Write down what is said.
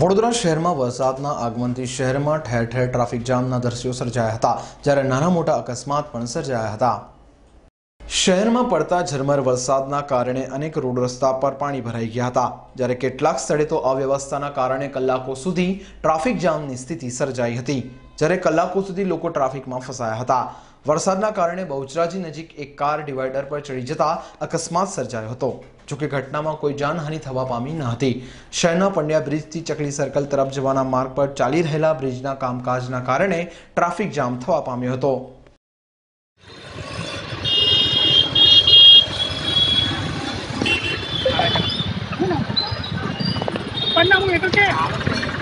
વડોદરા શહેરમાં વરસાદના આગમનથી શહેરમાં ઠેર ઠેર ટ્રાફિક જામના દ્રશ્યો સર્જાયા હતા જ્યારે નાના મોટા અકસ્માત પણ સર્જાયા હતા શહેરમાં પડતા ઝરમર વરસાદના કારણે અનેક રોડ રસ્તા પર પાણી ભરાઈ ગયા હતા જ્યારે કેટલાક સ્થળે તો અવ્યવસ્થાના કારણે કલાકો સુધી ટ્રાફિક જામની સ્થિતિ સર્જાઈ હતી જ્યારે કલાકો સુધી લોકો ટ્રાફિકમાં ફસાયા હતા वरसद कारण बहुचराजी नजीक एक कार डिवाइडर पर चढ़ी जता अकस्मात सर्जाय जो कि घटना में कोई जानहानि थवा पमी नती शहर पंडिया ब्रिज की चकली सर्कल तरफ जान मार्ग पर चाली रहे ब्रिज कामकाज कारण ट्राफिक जाम थम पन्ना मुझे तो क्या